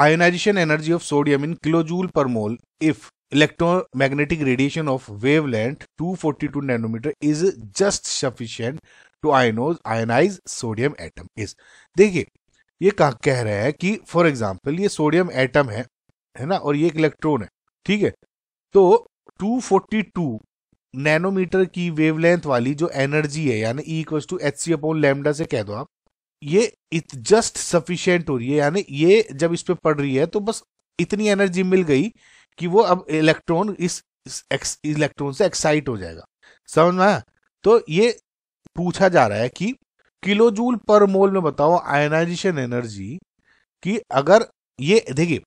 ionisation energy of sodium in kilojoule per mole if electromagnetic radiation of wavelength 242 nanometre is just sufficient to ionize ionize sodium atom is देखिए ये कहा कह रहे हैं कि for example ये sodium atom है है ना और ये एक इलेक्ट्रॉन है ठीक है तो 242 नैनोमीटर की वेवलेंथ वाली जो एनर्जी है यानी E equal to H C upon lambda से कह दो आप ये इट जस्ट सफिशियंट हो रही है यानी ये जब इस पे पड़ रही है तो बस इतनी एनर्जी मिल गई कि वो अब इलेक्ट्रॉन इस, इलेक्ट्रॉन से एक्साइट हो जाएगा समझ में आया तो ये पूछा जा रहा है कि किलो जूल पर मोल में बताओ आयनाइजेशन एनर्जी कि अगर ये देखिए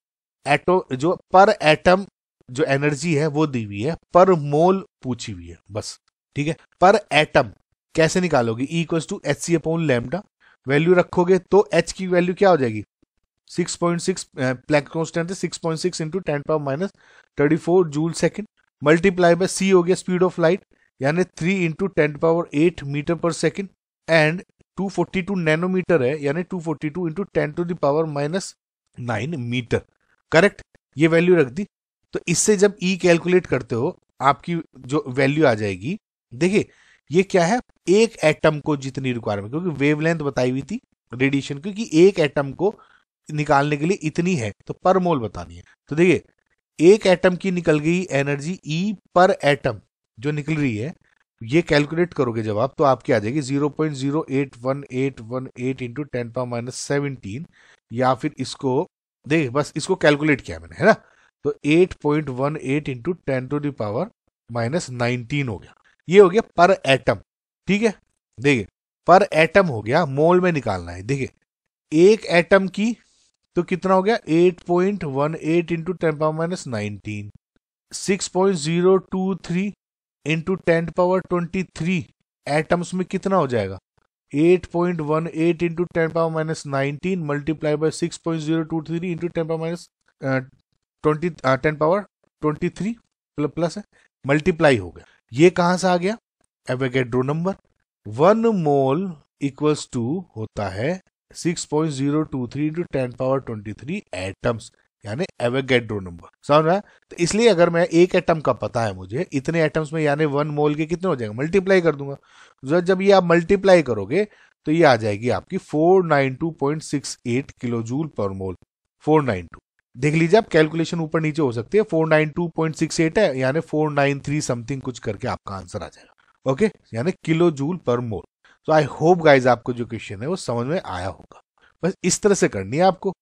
एटो जो पर एटम जो एनर्जी है वो दी हुई है पर मोल पूछी हुई है बस ठीक है पर एटम कैसे निकालोगे equal to H C upon lambda value रखोगे तो एच की वैल्यू क्या हो जाएगी 6.6 पॉइंट सिक्स प्लैक कॉन्स्टेंट है 6.6 point six into ten power minus thirty four joule second multiply by C हो गया स्पीड ऑफ लाइट यानी three into ten power eight metre per second and 242 nanometre है यानी two forty two into ten to the power minus nine metre correct ये value रख दी तो इससे जब ई e कैलकुलेट करते हो आपकी जो वैल्यू आ जाएगी देखिए ये क्या है एक एटम को जितनी रिक्वायरमेंट क्योंकि वेवलेंथ बताई हुई थी रेडिएशन क्योंकि एक एटम को निकालने के लिए इतनी है तो पर मोल बतानी है तो देखिए एक एटम की निकल गई एनर्जी ई पर एटम जो निकल रही है ये कैलकुलेट करोगे जब आप तो आपकी आ जाएगी zero point zero eight one eight one eight into ten power minus seventeen या फिर इसको देखिए बस इसको कैलकुलेट किया मैंने है ना तो eight point one eight into ten to the power minus nineteen हो गया ये हो गया पर एटम ठीक है देखिए पर एटम हो गया मोल में निकालना है देखिए एक एटम की तो कितना हो गया 8.18 point one eight into ten power minus nineteen six point zero two three into ten power twenty three atoms में कितना हो जाएगा 8.18 point one eight into ten power minus nineteen multiply by six point zero two three into ten power minus twenty ten power twenty three plus है multiply हो गया ये कहां से आ गया Avogadro number one mole equals to होता है six point zero two three into ten power twenty three atoms यानी एवेगेड्रो नंबर समझ रहा है तो इसलिए अगर मैं एक एटम का पता है मुझे इतने एटम्स में यानी वन मोल के कितने हो जाएंगे मल्टीप्लाई कर दूंगा तो जब ये आप मल्टीप्लाई करोगे तो ये आ जाएगी आपकी four nine two point eight kilo joule per mole four nine to देख लीजिए आप कैलकुलेशन ऊपर नीचे हो सकती है four nine two point six eight है यानी फोर नाइन थ्री समथिंग कुछ करके आपका आंसर आ जाएगा ओके यानी किलो जूल पर मोल तो आई होप गाइज आपको जो क्वेश्चन है वो समझ में आया होगा बस इस तरह से करनी है आपको